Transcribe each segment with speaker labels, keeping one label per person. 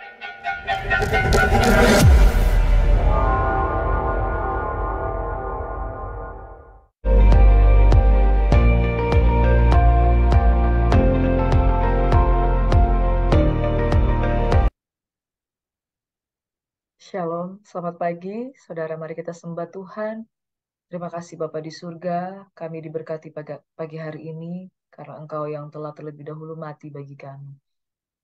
Speaker 1: Shalom,
Speaker 2: selamat pagi, saudara. Mari kita sembah Tuhan. Terima kasih Bapa di surga, kami diberkati pagi hari ini karena Engkau yang telah terlebih dahulu mati bagi kami.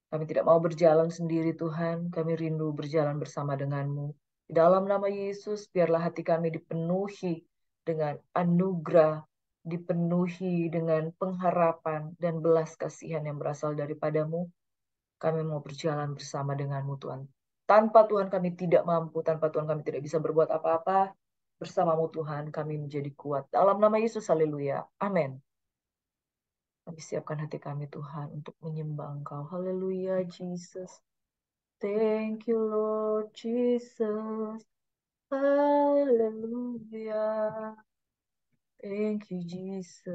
Speaker 2: Kami tidak mau berjalan sendiri Tuhan, kami rindu berjalan bersama denganMu. Di dalam nama Yesus, biarlah hati kami dipenuhi dengan anugerah, dipenuhi dengan pengharapan dan belas kasihan yang berasal daripadamu. Kami mau berjalan bersama denganmu Tuhan. Tanpa Tuhan kami tidak mampu, tanpa Tuhan kami tidak bisa berbuat apa-apa. Bersamamu Tuhan kami menjadi kuat. Dalam nama Yesus, haleluya. Amin. Kami siapkan hati kami Tuhan untuk menyembah Engkau. Haleluya iya. Jesus. Thank you Lord Jesus. Haleluya.
Speaker 1: Thank you Jesus.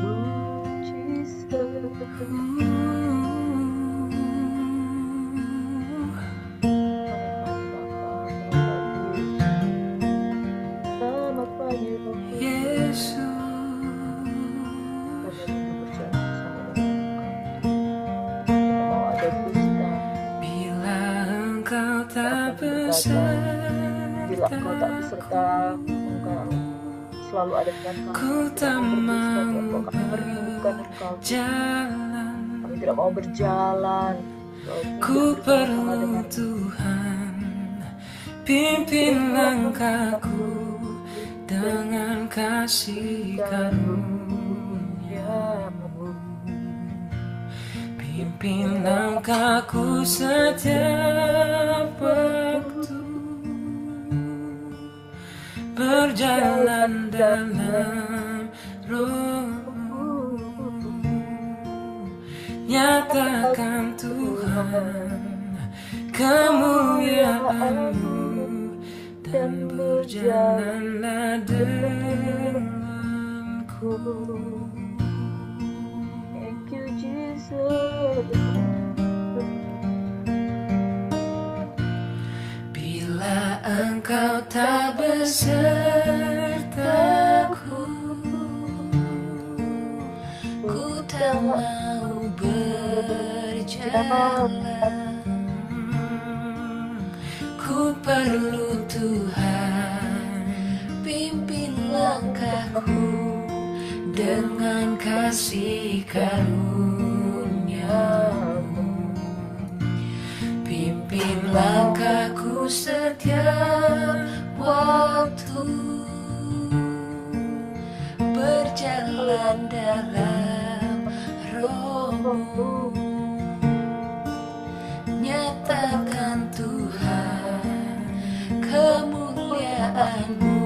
Speaker 1: Oh, Jesus. bila engkau tak beserta engkau selalu ada mau berjalan kami tidak mau berjalan ku perlu Tuhan pimpin langkahku dengan kasih karunia-Mu Pimpin langkahku setiap waktu Berjalan dalam rohmu Nyatakan Tuhan ya mu dan berjalanlah denganku Thank you Jesus Bila engkau tak bersertaku, Ku tak mau berjalan perlu Tuhan Pimpin langkahku dengan kasih karuniamu Pimpin langkahku setiap waktu Berjalan dalam rohmu าง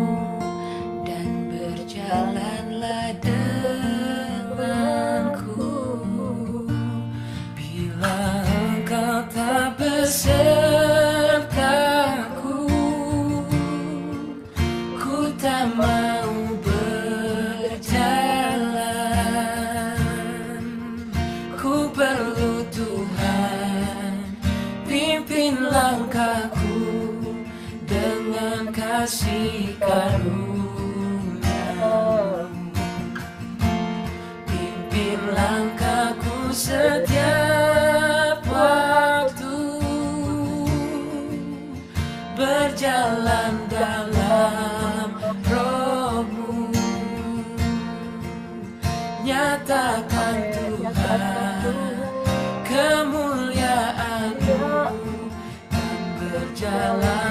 Speaker 1: jalan dalam rohmu Nyatakan Tuhan kemuliaanmu Dan berjalan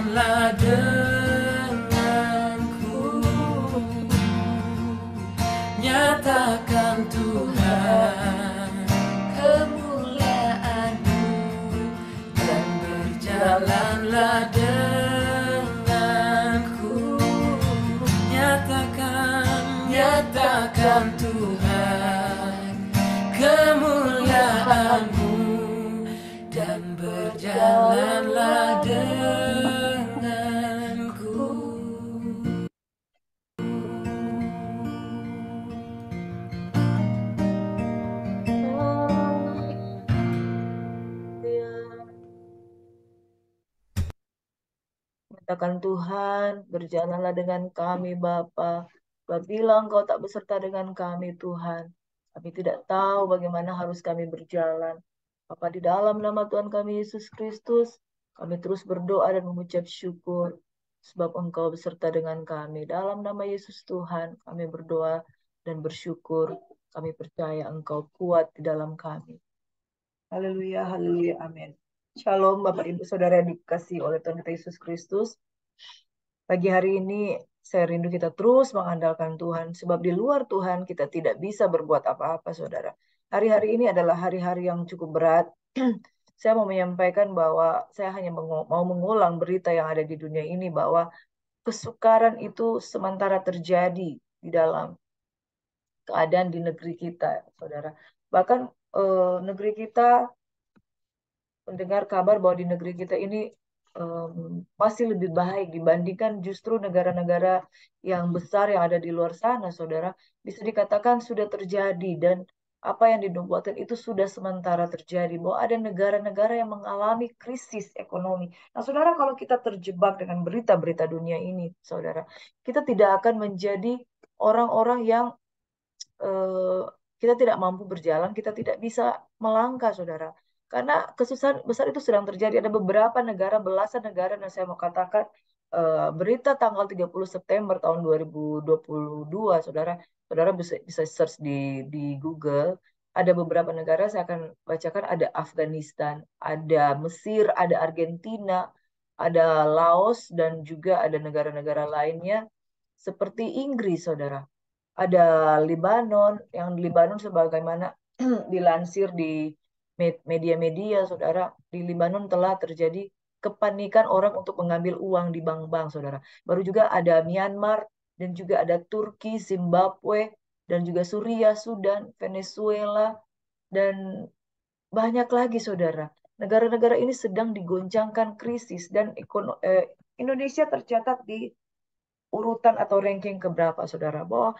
Speaker 1: Jalanlah Katakan
Speaker 2: Tuhan, berjalanlah dengan kami Bapa. Apabila kau tak beserta dengan kami Tuhan, kami tidak tahu bagaimana harus kami berjalan. Bapa di dalam nama Tuhan kami Yesus Kristus, kami terus berdoa dan mengucap syukur sebab Engkau beserta dengan kami. Dalam nama Yesus Tuhan, kami berdoa dan bersyukur. Kami percaya Engkau kuat di dalam kami. Haleluya, haleluya, amin. Shalom Bapak Ibu Saudara yang dikasih oleh Tuhan kita Yesus Kristus. Pagi hari ini saya rindu kita terus mengandalkan Tuhan, sebab di luar Tuhan kita tidak bisa berbuat apa-apa, saudara hari-hari ini adalah hari-hari yang cukup berat. saya mau menyampaikan bahwa saya hanya mau mengulang berita yang ada di dunia ini bahwa kesukaran itu sementara terjadi di dalam keadaan di negeri kita, saudara. Bahkan eh, negeri kita mendengar kabar bahwa di negeri kita ini um, masih lebih baik dibandingkan justru negara-negara yang besar yang ada di luar sana, saudara. Bisa dikatakan sudah terjadi dan apa yang dinubuatkan itu sudah sementara terjadi bahwa ada negara-negara yang mengalami krisis ekonomi. Nah, saudara, kalau kita terjebak dengan berita-berita dunia ini, saudara, kita tidak akan menjadi orang-orang yang eh, kita tidak mampu berjalan, kita tidak bisa melangkah, saudara. Karena kesusahan besar itu sedang terjadi. Ada beberapa negara, belasan negara, dan saya mau katakan Eh, berita tanggal 30 September tahun 2022, saudara, saudara bisa, bisa search di, di Google, ada beberapa negara saya akan bacakan, ada Afghanistan, ada Mesir, ada Argentina, ada Laos, dan juga ada negara-negara lainnya seperti Inggris, saudara. Ada Lebanon yang Lebanon sebagaimana dilansir di media-media, saudara, di Lebanon telah terjadi kepanikan orang untuk mengambil uang di bank-bank, saudara. Baru juga ada Myanmar dan juga ada Turki, Zimbabwe, dan juga Suriah, Sudan, Venezuela, dan banyak lagi, saudara. Negara-negara ini sedang digoncangkan krisis dan ekono eh, Indonesia tercatat di urutan atau ranking keberapa, saudara? Bahwa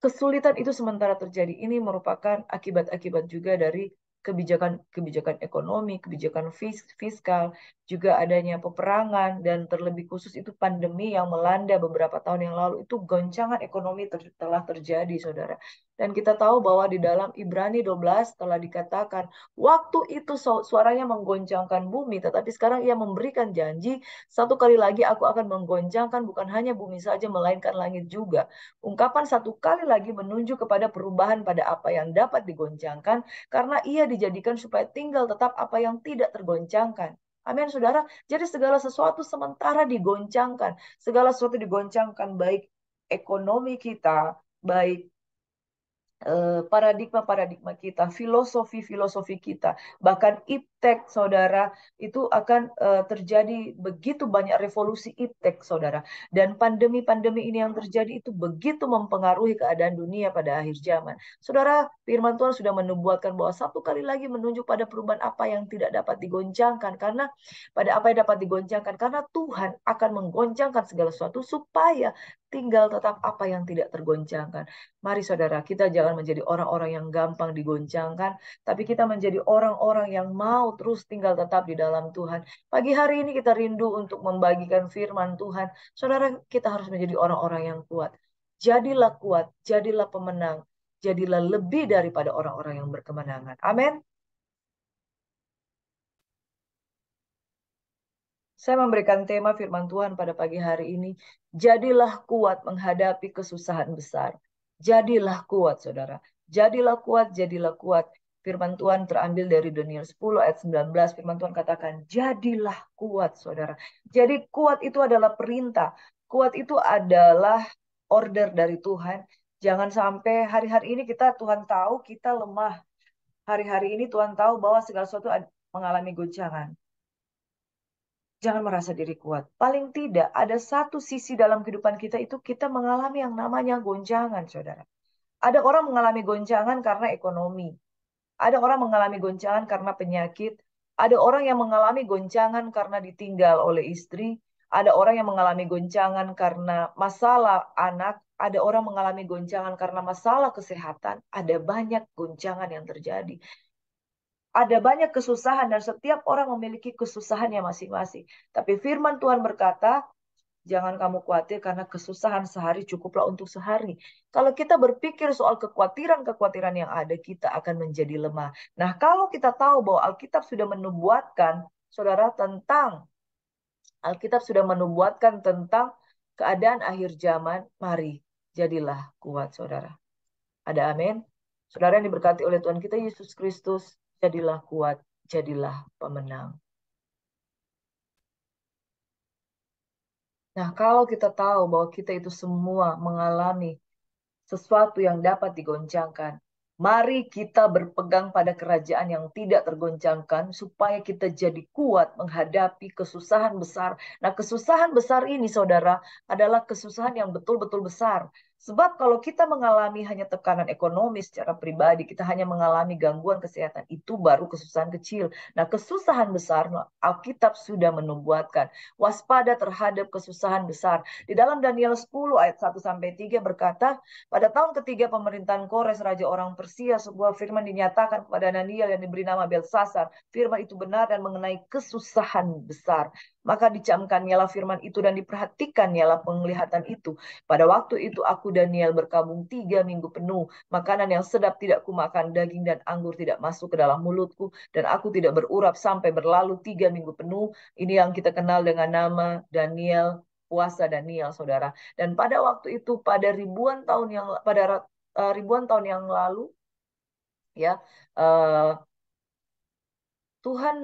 Speaker 2: kesulitan itu sementara terjadi. Ini merupakan akibat-akibat juga dari kebijakan kebijakan ekonomi, kebijakan fiskal, juga adanya peperangan dan terlebih khusus itu pandemi yang melanda beberapa tahun yang lalu itu goncangan ekonomi ter telah terjadi saudara dan kita tahu bahwa di dalam Ibrani 12 telah dikatakan waktu itu suaranya menggoncangkan bumi tetapi sekarang ia memberikan janji satu kali lagi aku akan menggoncangkan bukan hanya bumi saja melainkan langit juga ungkapan satu kali lagi menunjuk kepada perubahan pada apa yang dapat digoncangkan karena ia dijadikan supaya tinggal tetap apa yang tidak tergoncangkan Amin, saudara. Jadi segala sesuatu sementara digoncangkan. Segala sesuatu digoncangkan, baik ekonomi kita, baik Eh, paradigma-paradigma kita, filosofi-filosofi kita, bahkan iptek saudara itu akan uh, terjadi begitu banyak revolusi iptek saudara. Dan pandemi-pandemi ini yang terjadi itu begitu mempengaruhi keadaan dunia pada akhir zaman. Saudara, firman Tuhan sudah menubuatkan bahwa satu kali lagi menunjuk pada perubahan apa yang tidak dapat digoncangkan karena pada apa yang dapat digoncangkan karena Tuhan akan menggoncangkan segala sesuatu supaya tinggal tetap apa yang tidak tergoncangkan. Mari saudara, kita jangan menjadi orang-orang yang gampang digoncangkan, tapi kita menjadi orang-orang yang mau terus tinggal tetap di dalam Tuhan. Pagi hari ini kita rindu untuk membagikan firman Tuhan. Saudara, kita harus menjadi orang-orang yang kuat. Jadilah kuat, jadilah pemenang, jadilah lebih daripada orang-orang yang berkemenangan. Amin. Saya memberikan tema firman Tuhan pada pagi hari ini. Jadilah kuat menghadapi kesusahan besar. Jadilah kuat, saudara. Jadilah kuat, jadilah kuat. Firman Tuhan terambil dari Daniel 10 ayat 19. Firman Tuhan katakan, jadilah kuat, saudara. Jadi kuat itu adalah perintah. Kuat itu adalah order dari Tuhan. Jangan sampai hari-hari ini kita Tuhan tahu kita lemah. Hari-hari ini Tuhan tahu bahwa segala sesuatu mengalami goncangan jangan merasa diri kuat. Paling tidak ada satu sisi dalam kehidupan kita itu kita mengalami yang namanya goncangan, saudara. Ada orang mengalami goncangan karena ekonomi. Ada orang mengalami goncangan karena penyakit. Ada orang yang mengalami goncangan karena ditinggal oleh istri. Ada orang yang mengalami goncangan karena masalah anak. Ada orang mengalami goncangan karena masalah kesehatan. Ada banyak goncangan yang terjadi. Ada banyak kesusahan dan setiap orang memiliki kesusahannya masing-masing. Tapi firman Tuhan berkata, jangan kamu khawatir karena kesusahan sehari cukuplah untuk sehari. Kalau kita berpikir soal kekhawatiran-kekhawatiran yang ada, kita akan menjadi lemah. Nah, kalau kita tahu bahwa Alkitab sudah menubuatkan, saudara, tentang Alkitab sudah menubuatkan tentang keadaan akhir zaman, mari jadilah kuat saudara. Ada amin. Saudara yang diberkati oleh Tuhan kita Yesus Kristus, jadilah kuat, jadilah pemenang. Nah, kalau kita tahu bahwa kita itu semua mengalami sesuatu yang dapat digoncangkan, mari kita berpegang pada kerajaan yang tidak tergoncangkan supaya kita jadi kuat menghadapi kesusahan besar. Nah, kesusahan besar ini, saudara, adalah kesusahan yang betul-betul besar. Sebab kalau kita mengalami hanya tekanan ekonomi secara pribadi, kita hanya mengalami gangguan kesehatan, itu baru kesusahan kecil. Nah, kesusahan besar Alkitab sudah menubuatkan. Waspada terhadap kesusahan besar. Di dalam Daniel 10 ayat 1 sampai 3 berkata, pada tahun ketiga pemerintahan Kores raja orang Persia, sebuah firman dinyatakan kepada Daniel yang diberi nama Belsasar. Firman itu benar dan mengenai kesusahan besar maka dicamkannya firman itu dan diperhatikan diperhatikannya penglihatan itu. Pada waktu itu aku Daniel berkabung tiga minggu penuh, makanan yang sedap tidak kumakan, daging dan anggur tidak masuk ke dalam mulutku, dan aku tidak berurap sampai berlalu tiga minggu penuh. Ini yang kita kenal dengan nama Daniel puasa Daniel saudara dan pada waktu itu pada ribuan tahun yang pada eh, ribuan tahun yang lalu ya uh, Tuhan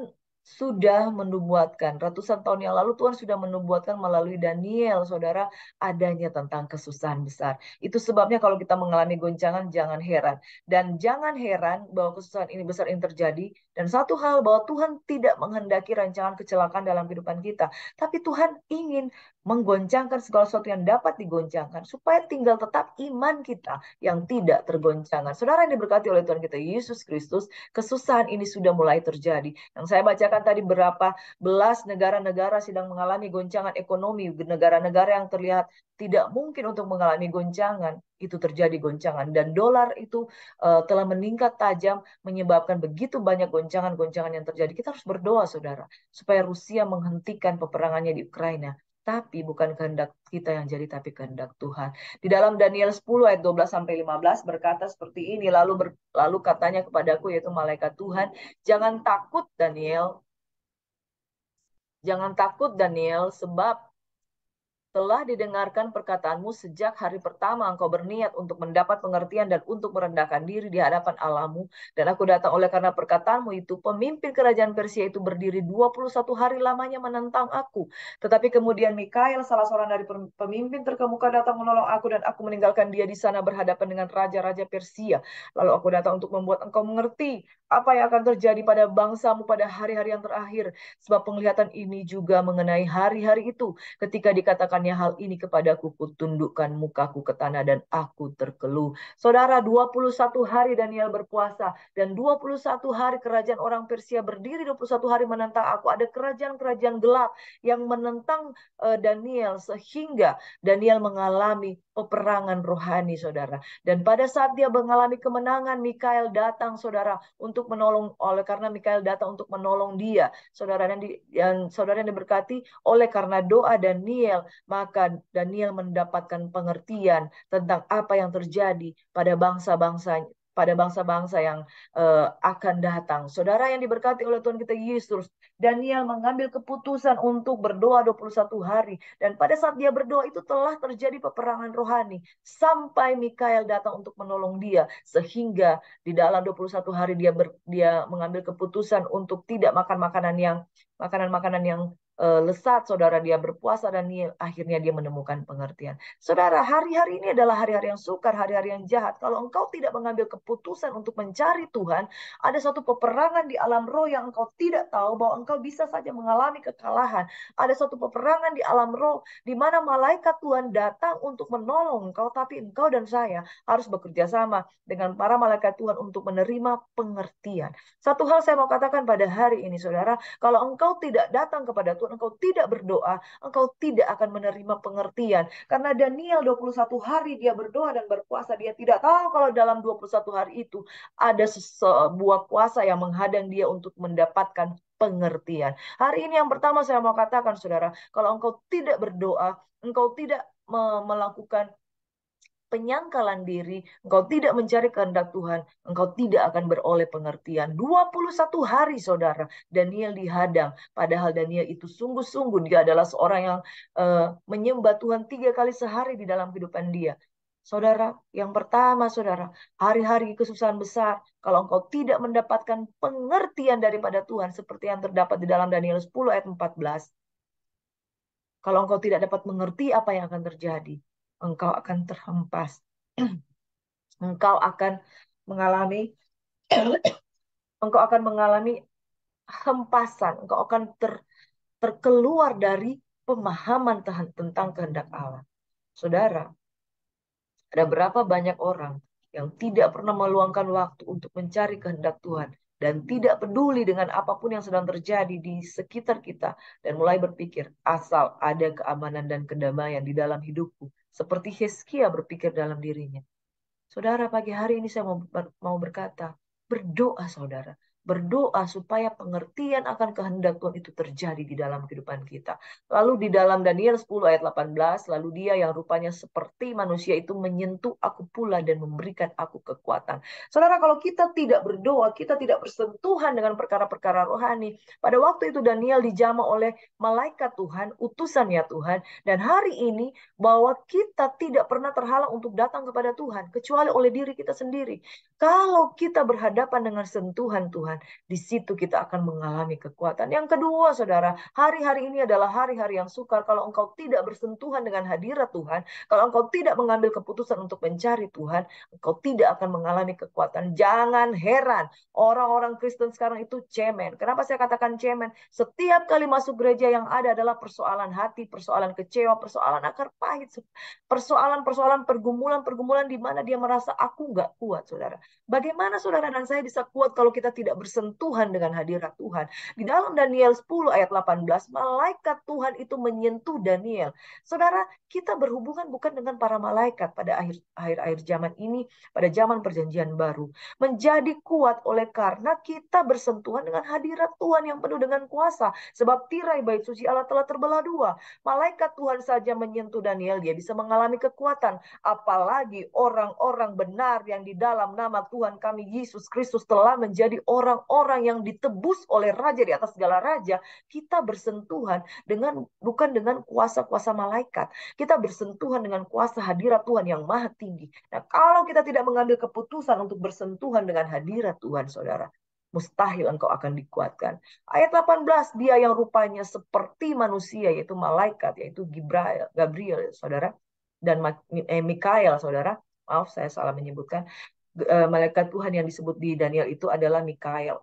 Speaker 2: sudah menubuatkan. Ratusan tahun yang lalu Tuhan sudah menubuatkan melalui Daniel, saudara, adanya tentang kesusahan besar. Itu sebabnya kalau kita mengalami goncangan, jangan heran. Dan jangan heran bahwa kesusahan ini besar yang terjadi. Dan satu hal bahwa Tuhan tidak menghendaki rancangan kecelakaan dalam kehidupan kita. Tapi Tuhan ingin menggoncangkan segala sesuatu yang dapat digoncangkan supaya tinggal tetap iman kita yang tidak tergoncangan. Saudara yang diberkati oleh Tuhan kita Yesus Kristus, kesusahan ini sudah mulai terjadi. Yang saya bacakan tadi berapa belas negara-negara sedang mengalami goncangan ekonomi, negara-negara yang terlihat tidak mungkin untuk mengalami goncangan, itu terjadi goncangan dan dolar itu uh, telah meningkat tajam menyebabkan begitu banyak goncangan-goncangan yang terjadi. Kita harus berdoa Saudara supaya Rusia menghentikan peperangannya di Ukraina tapi bukan kehendak kita yang jadi tapi kehendak Tuhan. Di dalam Daniel 10 ayat 12 sampai 15 berkata seperti ini lalu ber, lalu katanya kepadaku yaitu malaikat Tuhan, jangan takut Daniel. Jangan takut Daniel sebab telah didengarkan perkataanmu sejak hari pertama engkau berniat untuk mendapat pengertian dan untuk merendahkan diri di hadapan Allahmu. Dan aku datang oleh karena perkataanmu itu, pemimpin kerajaan Persia itu berdiri 21 hari lamanya menentang aku. Tetapi kemudian Mikael, salah seorang dari pemimpin terkemuka datang menolong aku dan aku meninggalkan dia di sana berhadapan dengan raja-raja Persia. Lalu aku datang untuk membuat engkau mengerti apa yang akan terjadi pada bangsamu pada hari-hari yang terakhir. Sebab penglihatan ini juga mengenai hari-hari itu. Ketika dikatakan Katakannya hal ini kepadaku, kutundukkan mukaku ke tanah dan aku terkeluh. Saudara, 21 hari Daniel berpuasa dan 21 hari kerajaan orang Persia berdiri 21 hari menentang aku. Ada kerajaan-kerajaan gelap yang menentang uh, Daniel sehingga Daniel mengalami peperangan rohani, saudara. Dan pada saat dia mengalami kemenangan, Mikael datang, saudara, untuk menolong oleh karena Mikael datang untuk menolong dia, saudara dan, di, dan saudara yang diberkati oleh karena doa Daniel maka Daniel mendapatkan pengertian tentang apa yang terjadi pada bangsa-bangsa pada bangsa-bangsa yang uh, akan datang. Saudara yang diberkati oleh Tuhan kita Yesus, Daniel mengambil keputusan untuk berdoa 21 hari dan pada saat dia berdoa itu telah terjadi peperangan rohani sampai Mikael datang untuk menolong dia sehingga di dalam 21 hari dia ber, dia mengambil keputusan untuk tidak makan makanan yang makanan-makanan yang Eh, lesat, saudara dia berpuasa dan dia, akhirnya dia menemukan pengertian. Saudara, hari-hari ini adalah hari-hari yang sukar, hari-hari yang jahat. Kalau engkau tidak mengambil keputusan untuk mencari Tuhan, ada satu peperangan di alam roh yang engkau tidak tahu bahwa engkau bisa saja mengalami kekalahan. Ada satu peperangan di alam roh di mana malaikat Tuhan datang untuk menolong engkau, tapi engkau dan saya harus bekerja sama dengan para malaikat Tuhan untuk menerima pengertian. Satu hal saya mau katakan pada hari ini, saudara, kalau engkau tidak datang kepada Tuhan engkau tidak berdoa, engkau tidak akan menerima pengertian. Karena Daniel 21 hari dia berdoa dan berpuasa, dia tidak tahu kalau dalam 21 hari itu ada sebuah kuasa yang menghadang dia untuk mendapatkan pengertian. Hari ini yang pertama saya mau katakan saudara, kalau engkau tidak berdoa, engkau tidak melakukan penyangkalan diri, engkau tidak mencari kehendak Tuhan, engkau tidak akan beroleh pengertian. 21 hari saudara, Daniel dihadang. Padahal Daniel itu sungguh-sungguh dia adalah seorang yang uh, menyembah Tuhan tiga kali sehari di dalam kehidupan dia. Saudara, yang pertama saudara, hari-hari kesusahan besar, kalau engkau tidak mendapatkan pengertian daripada Tuhan seperti yang terdapat di dalam Daniel 10 ayat 14, kalau engkau tidak dapat mengerti apa yang akan terjadi, engkau akan terhempas. engkau akan mengalami engkau akan mengalami hempasan, engkau akan ter, terkeluar dari pemahaman tentang kehendak Allah. Saudara, ada berapa banyak orang yang tidak pernah meluangkan waktu untuk mencari kehendak Tuhan dan tidak peduli dengan apapun yang sedang terjadi di sekitar kita dan mulai berpikir asal ada keamanan dan kedamaian di dalam hidupku seperti Heskia berpikir dalam dirinya. Saudara, pagi hari ini saya mau berkata, berdoa saudara berdoa supaya pengertian akan kehendak Tuhan itu terjadi di dalam kehidupan kita. Lalu di dalam Daniel 10 ayat 18, lalu dia yang rupanya seperti manusia itu menyentuh aku pula dan memberikan aku kekuatan. Saudara, kalau kita tidak berdoa, kita tidak bersentuhan dengan perkara-perkara rohani. Pada waktu itu Daniel dijama oleh malaikat Tuhan, utusannya Tuhan, dan hari ini bahwa kita tidak pernah terhalang untuk datang kepada Tuhan kecuali oleh diri kita sendiri. Kalau kita berhadapan dengan sentuhan Tuhan, Tuhan. Di situ kita akan mengalami kekuatan. Yang kedua, saudara, hari-hari ini adalah hari-hari yang sukar. Kalau engkau tidak bersentuhan dengan hadirat Tuhan, kalau engkau tidak mengambil keputusan untuk mencari Tuhan, engkau tidak akan mengalami kekuatan. Jangan heran, orang-orang Kristen sekarang itu cemen. Kenapa saya katakan cemen? Setiap kali masuk gereja yang ada adalah persoalan hati, persoalan kecewa, persoalan akar pahit, persoalan-persoalan pergumulan-pergumulan di mana dia merasa aku nggak kuat, saudara. Bagaimana saudara dan saya bisa kuat kalau kita tidak bersentuhan dengan hadirat Tuhan. Di dalam Daniel 10 ayat 18, malaikat Tuhan itu menyentuh Daniel. Saudara, kita berhubungan bukan dengan para malaikat pada akhir akhir zaman ini, pada zaman perjanjian baru. Menjadi kuat oleh karena kita bersentuhan dengan hadirat Tuhan yang penuh dengan kuasa. Sebab tirai bait suci Allah telah terbelah dua. Malaikat Tuhan saja menyentuh Daniel, dia bisa mengalami kekuatan. Apalagi orang-orang benar yang di dalam nama Tuhan kami Yesus Kristus telah menjadi orang orang-orang yang ditebus oleh raja di atas segala raja, kita bersentuhan dengan bukan dengan kuasa-kuasa malaikat. Kita bersentuhan dengan kuasa hadirat Tuhan yang maha tinggi. Nah, kalau kita tidak mengambil keputusan untuk bersentuhan dengan hadirat Tuhan, Saudara, mustahil engkau akan dikuatkan. Ayat 18, dia yang rupanya seperti manusia, yaitu malaikat, yaitu Gibrail, Gabriel, saudara, dan eh, Mikael, saudara. Maaf, saya salah menyebutkan. Eh, malaikat Tuhan yang disebut di Daniel itu adalah Mikael.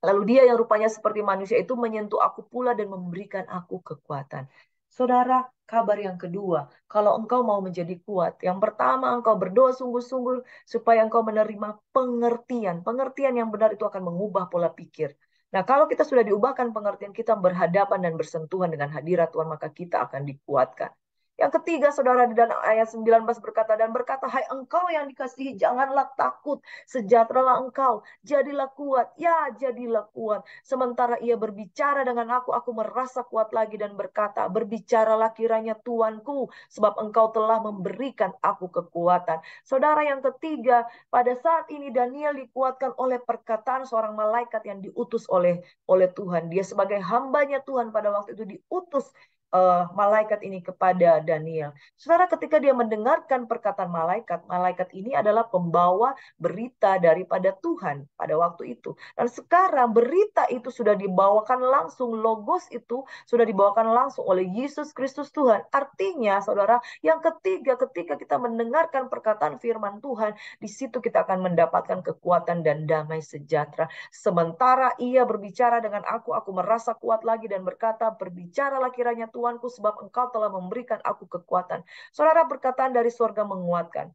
Speaker 2: Lalu dia yang rupanya seperti manusia itu menyentuh aku pula dan memberikan aku kekuatan. Saudara, kabar yang kedua, kalau engkau mau menjadi kuat, yang pertama engkau berdoa sungguh-sungguh supaya engkau menerima pengertian. Pengertian yang benar itu akan mengubah pola pikir. Nah, kalau kita sudah diubahkan pengertian kita berhadapan dan bersentuhan dengan hadirat Tuhan, maka kita akan dikuatkan. Yang ketiga, saudara di dalam ayat 19 berkata, dan berkata, hai engkau yang dikasihi, janganlah takut, sejahteralah engkau, jadilah kuat, ya jadilah kuat. Sementara ia berbicara dengan aku, aku merasa kuat lagi dan berkata, berbicaralah kiranya Tuanku, sebab engkau telah memberikan aku kekuatan. Saudara yang ketiga, pada saat ini Daniel dikuatkan oleh perkataan seorang malaikat yang diutus oleh oleh Tuhan. Dia sebagai hambanya Tuhan pada waktu itu diutus uh, malaikat ini kepada Daniel. Saudara, ketika dia mendengarkan perkataan malaikat, malaikat ini adalah pembawa berita daripada Tuhan pada waktu itu. Dan sekarang berita itu sudah dibawakan langsung, logos itu sudah dibawakan langsung oleh Yesus Kristus Tuhan. Artinya, saudara, yang ketiga, ketika kita mendengarkan perkataan firman Tuhan, di situ kita akan mendapatkan kekuatan dan damai sejahtera. Sementara ia berbicara dengan aku, aku merasa kuat lagi dan berkata, berbicaralah kiranya Tuhan Tuanku sebab engkau telah memberikan aku kekuatan. Saudara perkataan dari surga menguatkan.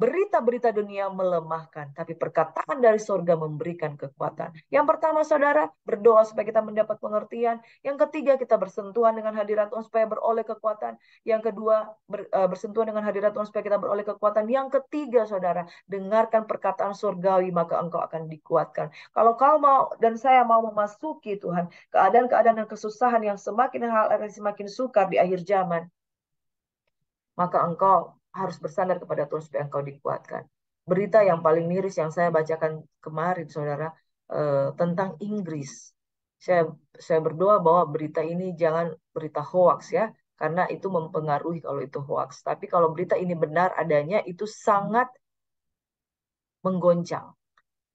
Speaker 2: Berita-berita dunia melemahkan, tapi perkataan dari surga memberikan kekuatan. Yang pertama, saudara, berdoa supaya kita mendapat pengertian. Yang ketiga, kita bersentuhan dengan hadirat Tuhan supaya beroleh kekuatan. Yang kedua, e, bersentuhan dengan hadirat Tuhan supaya kita beroleh kekuatan. Yang ketiga, saudara, dengarkan perkataan surgawi, maka engkau akan dikuatkan. Kalau kau mau dan saya mau memasuki Tuhan, keadaan-keadaan dan kesusahan yang semakin hal akan semakin sukar di akhir zaman, maka engkau harus bersandar kepada Tuhan supaya engkau dikuatkan. Berita yang paling miris yang saya bacakan kemarin, saudara, eh, tentang Inggris. Saya, saya berdoa bahwa berita ini jangan berita hoax ya, karena itu mempengaruhi kalau itu hoax. Tapi kalau berita ini benar adanya, itu sangat menggoncang.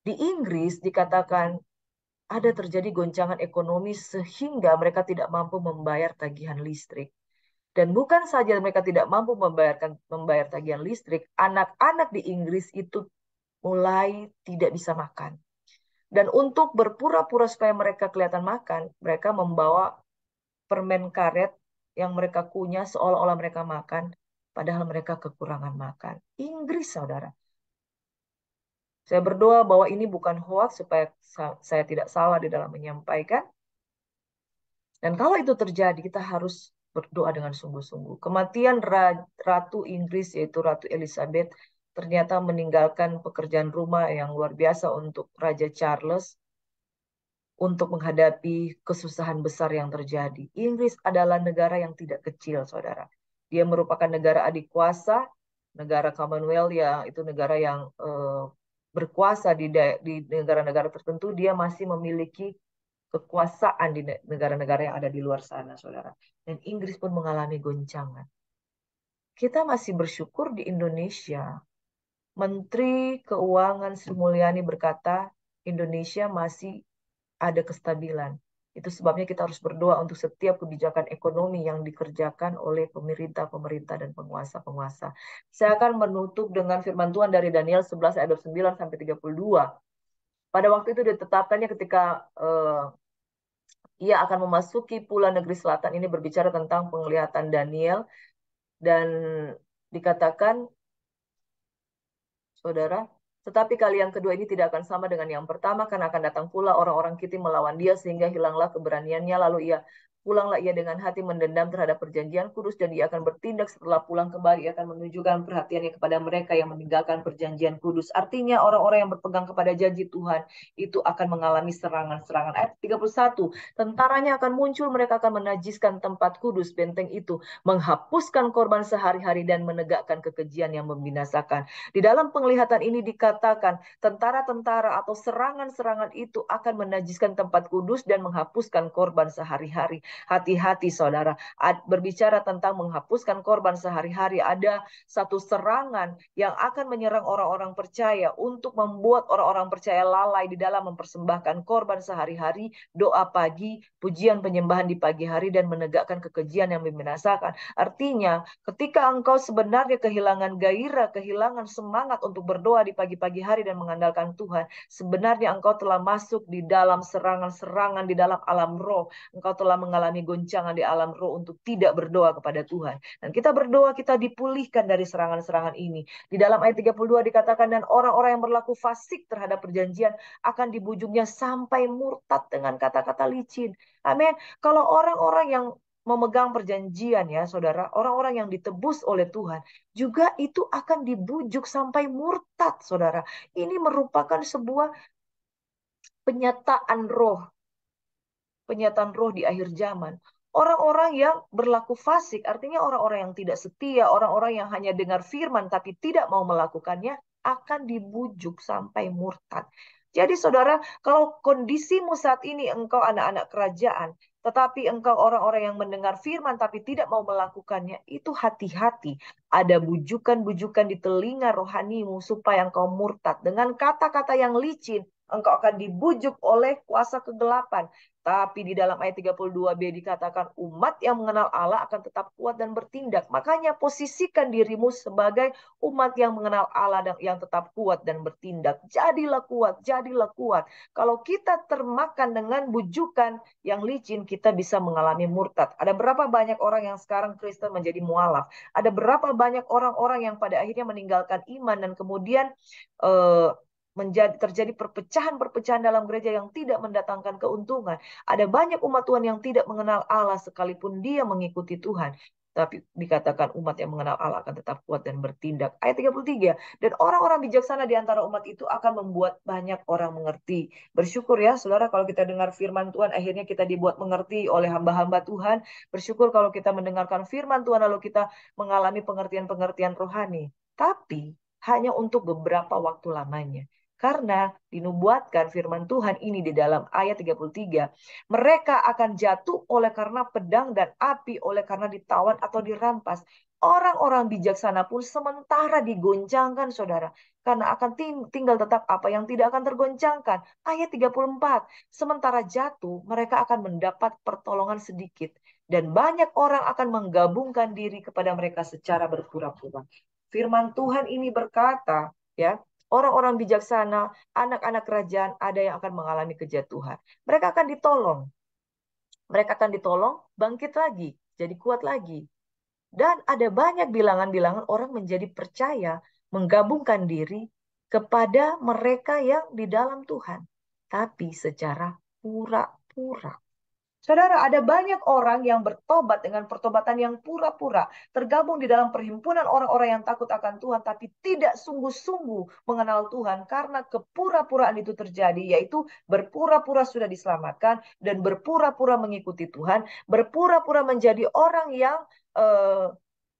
Speaker 2: Di Inggris dikatakan ada terjadi goncangan ekonomi sehingga mereka tidak mampu membayar tagihan listrik. Dan bukan saja mereka tidak mampu membayarkan membayar tagihan listrik, anak-anak di Inggris itu mulai tidak bisa makan. Dan untuk berpura-pura supaya mereka kelihatan makan, mereka membawa permen karet yang mereka kunyah seolah-olah mereka makan, padahal mereka kekurangan makan. Inggris, saudara. Saya berdoa bahwa ini bukan hoax supaya saya tidak salah di dalam menyampaikan. Dan kalau itu terjadi, kita harus berdoa dengan sungguh-sungguh. Kematian Ratu Inggris yaitu Ratu Elizabeth ternyata meninggalkan pekerjaan rumah yang luar biasa untuk Raja Charles untuk menghadapi kesusahan besar yang terjadi. Inggris adalah negara yang tidak kecil, saudara. Dia merupakan negara adik kuasa, negara Commonwealth yang itu negara yang eh, berkuasa di negara-negara tertentu. Dia masih memiliki kekuasaan di negara-negara yang ada di luar sana, saudara. Dan Inggris pun mengalami goncangan. Kita masih bersyukur di Indonesia. Menteri Keuangan Sri Mulyani berkata, Indonesia masih ada kestabilan. Itu sebabnya kita harus berdoa untuk setiap kebijakan ekonomi yang dikerjakan oleh pemerintah-pemerintah dan penguasa-penguasa. Saya akan menutup dengan firman Tuhan dari Daniel 11 ayat 9 sampai 32. Pada waktu itu ditetapkannya ketika uh, ia akan memasuki pula negeri selatan ini berbicara tentang penglihatan Daniel dan dikatakan Saudara, tetapi kalian kedua ini tidak akan sama dengan yang pertama, karena akan datang pula orang-orang kita melawan dia sehingga hilanglah keberaniannya. Lalu ia Pulanglah ia dengan hati mendendam terhadap perjanjian kudus dan ia akan bertindak setelah pulang kembali ia akan menunjukkan perhatiannya kepada mereka yang meninggalkan perjanjian kudus. Artinya orang-orang yang berpegang kepada janji Tuhan itu akan mengalami serangan-serangan. Ayat 31, tentaranya akan muncul mereka akan menajiskan tempat kudus benteng itu, menghapuskan korban sehari-hari dan menegakkan kekejian yang membinasakan. Di dalam penglihatan ini dikatakan tentara-tentara atau serangan-serangan itu akan menajiskan tempat kudus dan menghapuskan korban sehari-hari. Hati-hati saudara, berbicara tentang menghapuskan korban sehari-hari ada satu serangan yang akan menyerang orang-orang percaya untuk membuat orang-orang percaya lalai di dalam mempersembahkan korban sehari-hari, doa pagi, pujian penyembahan di pagi hari dan menegakkan kekejian yang membinasakan. Artinya, ketika engkau sebenarnya kehilangan gairah, kehilangan semangat untuk berdoa di pagi-pagi hari dan mengandalkan Tuhan, sebenarnya engkau telah masuk di dalam serangan-serangan di dalam alam roh. Engkau telah mengalami mengalami goncangan di alam roh untuk tidak berdoa kepada Tuhan. Dan kita berdoa kita dipulihkan dari serangan-serangan ini. Di dalam ayat 32 dikatakan dan orang-orang yang berlaku fasik terhadap perjanjian akan dibujuknya sampai murtad dengan kata-kata licin. Amin. Kalau orang-orang yang memegang perjanjian ya saudara, orang-orang yang ditebus oleh Tuhan juga itu akan dibujuk sampai murtad saudara. Ini merupakan sebuah penyataan roh penyataan roh di akhir zaman. Orang-orang yang berlaku fasik, artinya orang-orang yang tidak setia, orang-orang yang hanya dengar firman tapi tidak mau melakukannya, akan dibujuk sampai murtad. Jadi saudara, kalau kondisimu saat ini engkau anak-anak kerajaan, tetapi engkau orang-orang yang mendengar firman tapi tidak mau melakukannya, itu hati-hati. Ada bujukan-bujukan di telinga rohanimu supaya engkau murtad. Dengan kata-kata yang licin, engkau akan dibujuk oleh kuasa kegelapan. Tapi di dalam ayat 32b dikatakan umat yang mengenal Allah akan tetap kuat dan bertindak. Makanya posisikan dirimu sebagai umat yang mengenal Allah dan yang tetap kuat dan bertindak. Jadilah kuat, jadilah kuat. Kalau kita termakan dengan bujukan yang licin, kita bisa mengalami murtad. Ada berapa banyak orang yang sekarang Kristen menjadi mualaf? Ada berapa banyak orang-orang yang pada akhirnya meninggalkan iman dan kemudian Uh, menjadi terjadi perpecahan-perpecahan dalam gereja yang tidak mendatangkan keuntungan. Ada banyak umat Tuhan yang tidak mengenal Allah sekalipun dia mengikuti Tuhan. Tapi dikatakan umat yang mengenal Allah akan tetap kuat dan bertindak. Ayat 33. Dan orang-orang bijaksana di antara umat itu akan membuat banyak orang mengerti. Bersyukur ya saudara kalau kita dengar firman Tuhan akhirnya kita dibuat mengerti oleh hamba-hamba Tuhan. Bersyukur kalau kita mendengarkan firman Tuhan lalu kita mengalami pengertian-pengertian rohani. Tapi hanya untuk beberapa waktu lamanya. Karena dinubuatkan firman Tuhan ini di dalam ayat 33, mereka akan jatuh oleh karena pedang dan api, oleh karena ditawan atau dirampas. Orang-orang bijaksana pun sementara digoncangkan, saudara. Karena akan tinggal tetap apa yang tidak akan tergoncangkan. Ayat 34, sementara jatuh, mereka akan mendapat pertolongan sedikit. Dan banyak orang akan menggabungkan diri kepada mereka secara berpura-pura. Firman Tuhan ini berkata, ya, orang-orang bijaksana, anak-anak kerajaan ada yang akan mengalami kejatuhan. Mereka akan ditolong. Mereka akan ditolong, bangkit lagi, jadi kuat lagi. Dan ada banyak bilangan-bilangan orang menjadi percaya, menggabungkan diri kepada mereka yang di dalam Tuhan, tapi secara pura-pura. Saudara, ada banyak orang yang bertobat dengan pertobatan yang pura-pura, tergabung di dalam perhimpunan orang-orang yang takut akan Tuhan, tapi tidak sungguh-sungguh mengenal Tuhan karena kepura-puraan itu terjadi, yaitu berpura-pura sudah diselamatkan dan berpura-pura mengikuti Tuhan, berpura-pura menjadi orang yang uh,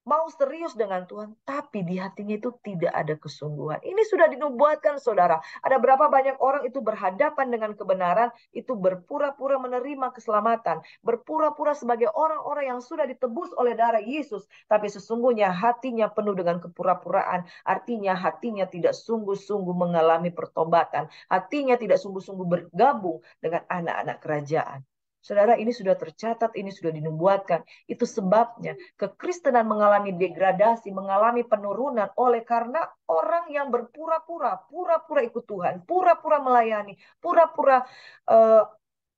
Speaker 2: mau serius dengan Tuhan, tapi di hatinya itu tidak ada kesungguhan. Ini sudah dinubuatkan, saudara. Ada berapa banyak orang itu berhadapan dengan kebenaran, itu berpura-pura menerima keselamatan, berpura-pura sebagai orang-orang yang sudah ditebus oleh darah Yesus, tapi sesungguhnya hatinya penuh dengan kepura-puraan. Artinya hatinya tidak sungguh-sungguh mengalami pertobatan, hatinya tidak sungguh-sungguh bergabung dengan anak-anak kerajaan. Saudara, ini sudah tercatat, ini sudah dinubuatkan. Itu sebabnya kekristenan mengalami degradasi, mengalami penurunan oleh karena orang yang berpura-pura, pura-pura ikut Tuhan, pura-pura melayani, pura-pura uh,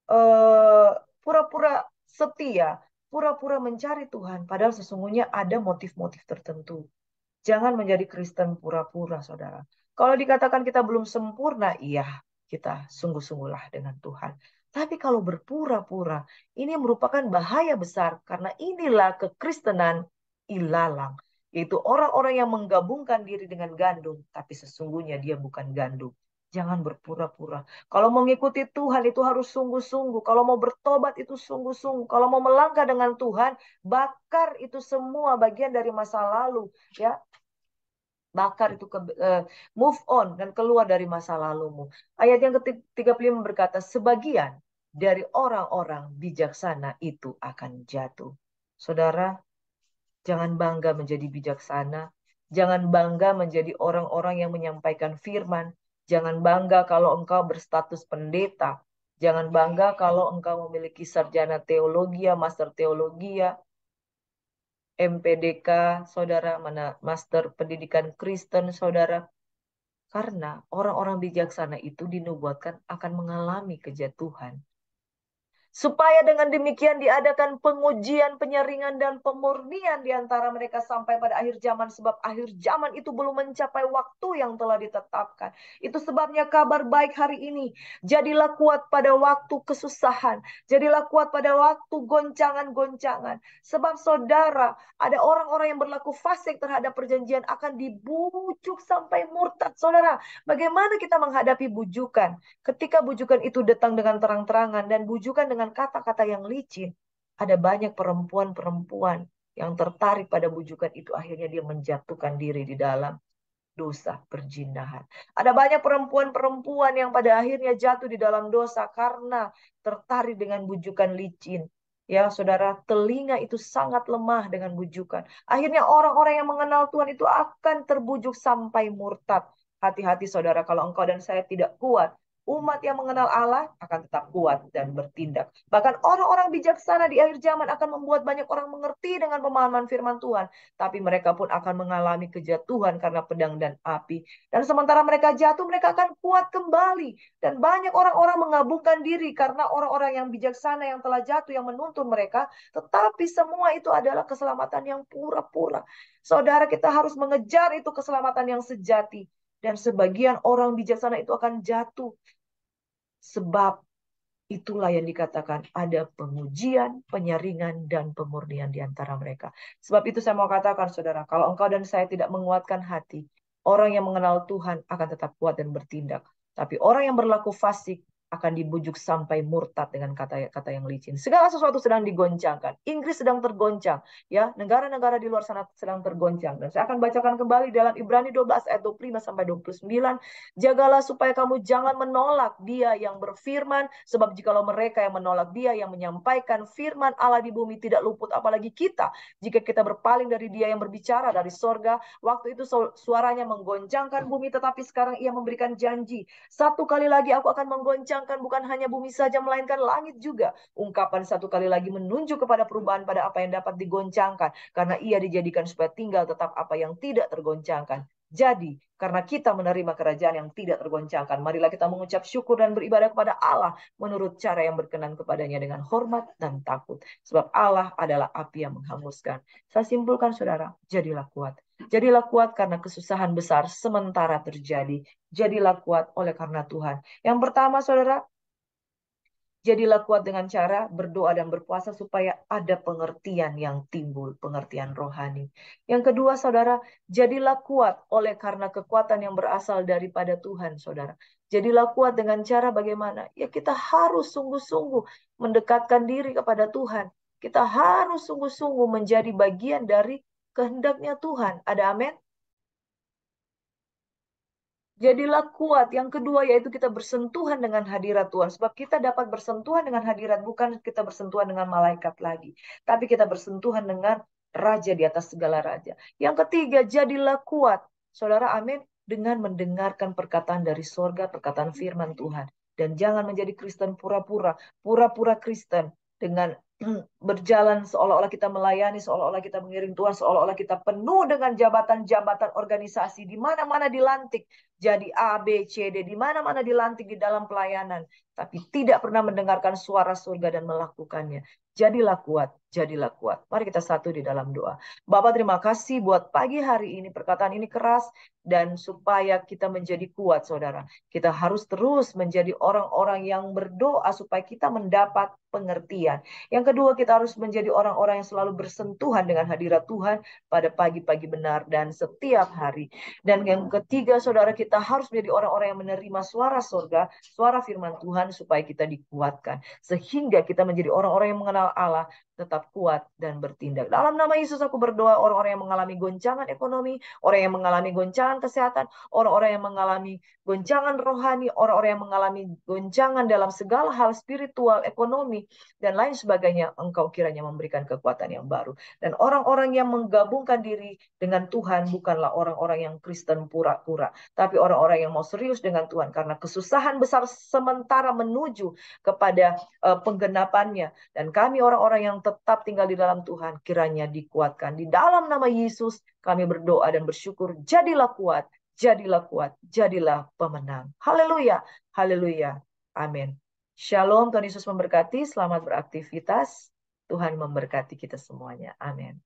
Speaker 2: uh, pura-pura setia, pura-pura mencari Tuhan, padahal sesungguhnya ada motif-motif tertentu. Jangan menjadi Kristen pura-pura, saudara. Kalau dikatakan kita belum sempurna, iya, kita sungguh-sungguhlah dengan Tuhan. Tapi kalau berpura-pura, ini merupakan bahaya besar karena inilah kekristenan ilalang. Yaitu orang-orang yang menggabungkan diri dengan gandum, tapi sesungguhnya dia bukan gandum. Jangan berpura-pura. Kalau mau mengikuti Tuhan itu harus sungguh-sungguh. Kalau mau bertobat itu sungguh-sungguh. Kalau mau melangkah dengan Tuhan, bakar itu semua bagian dari masa lalu. Ya, bakar itu ke, uh, move on dan keluar dari masa lalumu. Ayat yang ke-35 berkata sebagian dari orang-orang bijaksana itu akan jatuh. Saudara, jangan bangga menjadi bijaksana, jangan bangga menjadi orang-orang yang menyampaikan firman, jangan bangga kalau engkau berstatus pendeta, jangan bangga kalau engkau memiliki sarjana teologi, master teologi, ya. MPDK, saudara, mana Master Pendidikan Kristen, saudara. Karena orang-orang bijaksana itu dinubuatkan akan mengalami kejatuhan supaya dengan demikian diadakan pengujian, penyaringan dan pemurnian di antara mereka sampai pada akhir zaman, sebab akhir zaman itu belum mencapai waktu yang telah ditetapkan. Itu sebabnya kabar baik hari ini, jadilah kuat pada waktu kesusahan, jadilah kuat pada waktu goncangan-goncangan. Sebab saudara, ada orang-orang yang berlaku fasik terhadap perjanjian akan dibujuk sampai murtad. Saudara, bagaimana kita menghadapi bujukan? Ketika bujukan itu datang dengan terang-terangan dan bujukan dengan dengan kata-kata yang licin, ada banyak perempuan-perempuan yang tertarik pada bujukan itu akhirnya dia menjatuhkan diri di dalam dosa perjinahan. Ada banyak perempuan-perempuan yang pada akhirnya jatuh di dalam dosa karena tertarik dengan bujukan licin. Ya, saudara, telinga itu sangat lemah dengan bujukan. Akhirnya orang-orang yang mengenal Tuhan itu akan terbujuk sampai murtad. Hati-hati saudara, kalau engkau dan saya tidak kuat Umat yang mengenal Allah akan tetap kuat dan bertindak. Bahkan orang-orang bijaksana di akhir zaman akan membuat banyak orang mengerti dengan pemahaman firman Tuhan. Tapi mereka pun akan mengalami kejatuhan karena pedang dan api. Dan sementara mereka jatuh, mereka akan kuat kembali. Dan banyak orang-orang mengabungkan diri karena orang-orang yang bijaksana yang telah jatuh, yang menuntun mereka. Tetapi semua itu adalah keselamatan yang pura-pura. Saudara kita harus mengejar itu keselamatan yang sejati dan sebagian orang bijaksana itu akan jatuh. Sebab itulah yang dikatakan ada pengujian, penyaringan, dan pemurnian di antara mereka. Sebab itu saya mau katakan saudara, kalau engkau dan saya tidak menguatkan hati, orang yang mengenal Tuhan akan tetap kuat dan bertindak. Tapi orang yang berlaku fasik akan dibujuk sampai murtad dengan kata-kata yang licin. Segala sesuatu sedang digoncangkan. Inggris sedang tergoncang, ya. Negara-negara di luar sana sedang tergoncang. Dan saya akan bacakan kembali dalam Ibrani 12 ayat 25 sampai 29, jagalah supaya kamu jangan menolak dia yang berfirman, sebab jikalau mereka yang menolak dia yang menyampaikan firman Allah di bumi tidak luput apalagi kita. Jika kita berpaling dari dia yang berbicara dari sorga, waktu itu suaranya menggoncangkan bumi tetapi sekarang ia memberikan janji, satu kali lagi aku akan menggoncang bukan hanya bumi saja melainkan langit juga. Ungkapan satu kali lagi menunjuk kepada perubahan pada apa yang dapat digoncangkan karena ia dijadikan supaya tinggal tetap apa yang tidak tergoncangkan. Jadi, karena kita menerima kerajaan yang tidak tergoncangkan, marilah kita mengucap syukur dan beribadah kepada Allah menurut cara yang berkenan kepadanya dengan hormat dan takut. Sebab Allah adalah api yang menghanguskan. Saya simpulkan saudara, jadilah kuat. Jadilah kuat karena kesusahan besar sementara terjadi. Jadilah kuat oleh karena Tuhan. Yang pertama saudara, Jadilah kuat dengan cara berdoa dan berpuasa supaya ada pengertian yang timbul, pengertian rohani. Yang kedua, saudara, jadilah kuat oleh karena kekuatan yang berasal daripada Tuhan, saudara. Jadilah kuat dengan cara bagaimana? Ya kita harus sungguh-sungguh mendekatkan diri kepada Tuhan. Kita harus sungguh-sungguh menjadi bagian dari kehendaknya Tuhan. Ada amin? Jadilah kuat. Yang kedua yaitu kita bersentuhan dengan hadirat Tuhan. Sebab kita dapat bersentuhan dengan hadirat bukan kita bersentuhan dengan malaikat lagi. Tapi kita bersentuhan dengan raja di atas segala raja. Yang ketiga, jadilah kuat. Saudara, amin. Dengan mendengarkan perkataan dari sorga, perkataan firman Tuhan. Dan jangan menjadi Kristen pura-pura. Pura-pura Kristen dengan berjalan seolah-olah kita melayani, seolah-olah kita mengiring Tuhan, seolah-olah kita penuh dengan jabatan-jabatan organisasi di mana-mana dilantik jadi A, B, C, D, di mana-mana dilantik di dalam pelayanan, tapi tidak pernah mendengarkan suara surga dan melakukannya jadilah kuat, jadilah kuat. Mari kita satu di dalam doa. Bapak terima kasih buat pagi hari ini perkataan ini keras dan supaya kita menjadi kuat saudara. Kita harus terus menjadi orang-orang yang berdoa supaya kita mendapat pengertian. Yang kedua kita harus menjadi orang-orang yang selalu bersentuhan dengan hadirat Tuhan pada pagi-pagi benar dan setiap hari. Dan yang ketiga saudara kita harus menjadi orang-orang yang menerima suara surga, suara firman Tuhan supaya kita dikuatkan. Sehingga kita menjadi orang-orang yang mengenal Allah, tetap kuat dan bertindak. Dalam nama Yesus aku berdoa orang-orang yang mengalami goncangan ekonomi, orang yang mengalami goncangan kesehatan, orang-orang yang mengalami goncangan rohani, orang-orang yang mengalami goncangan dalam segala hal spiritual, ekonomi, dan lain sebagainya, engkau kiranya memberikan kekuatan yang baru. Dan orang-orang yang menggabungkan diri dengan Tuhan bukanlah orang-orang yang Kristen pura-pura, tapi orang-orang yang mau serius dengan Tuhan karena kesusahan besar sementara menuju kepada uh, penggenapannya. Dan kami kami orang-orang yang tetap tinggal di dalam Tuhan, kiranya dikuatkan. Di dalam nama Yesus, kami berdoa dan bersyukur. Jadilah kuat, jadilah kuat, jadilah pemenang. Haleluya, haleluya. Amin. Shalom, Tuhan Yesus memberkati. Selamat beraktivitas. Tuhan memberkati kita semuanya. Amin.